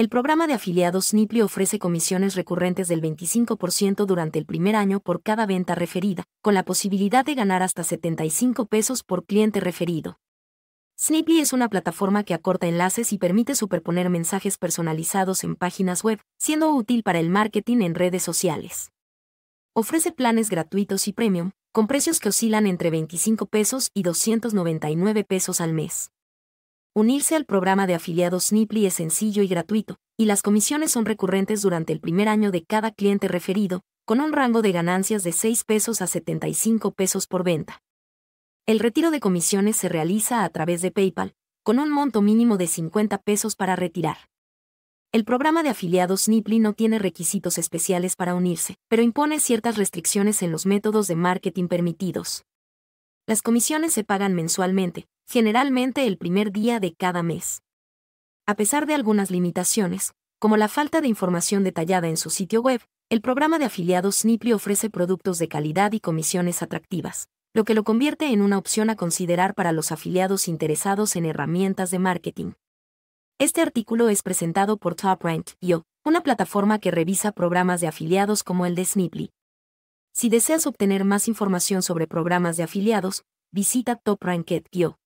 El programa de afiliados Snipply ofrece comisiones recurrentes del 25% durante el primer año por cada venta referida, con la posibilidad de ganar hasta 75 pesos por cliente referido. Snippy es una plataforma que acorta enlaces y permite superponer mensajes personalizados en páginas web, siendo útil para el marketing en redes sociales. Ofrece planes gratuitos y premium, con precios que oscilan entre 25 pesos y 299 pesos al mes. Unirse al programa de afiliados Nipli es sencillo y gratuito, y las comisiones son recurrentes durante el primer año de cada cliente referido, con un rango de ganancias de 6 pesos a 75 pesos por venta. El retiro de comisiones se realiza a través de PayPal, con un monto mínimo de 50 pesos para retirar. El programa de afiliados Nipli no tiene requisitos especiales para unirse, pero impone ciertas restricciones en los métodos de marketing permitidos. Las comisiones se pagan mensualmente, generalmente el primer día de cada mes. A pesar de algunas limitaciones, como la falta de información detallada en su sitio web, el programa de afiliados Sniply ofrece productos de calidad y comisiones atractivas, lo que lo convierte en una opción a considerar para los afiliados interesados en herramientas de marketing. Este artículo es presentado por TopRank.io, una plataforma que revisa programas de afiliados como el de Sniply. Si deseas obtener más información sobre programas de afiliados, visita TopRank.io.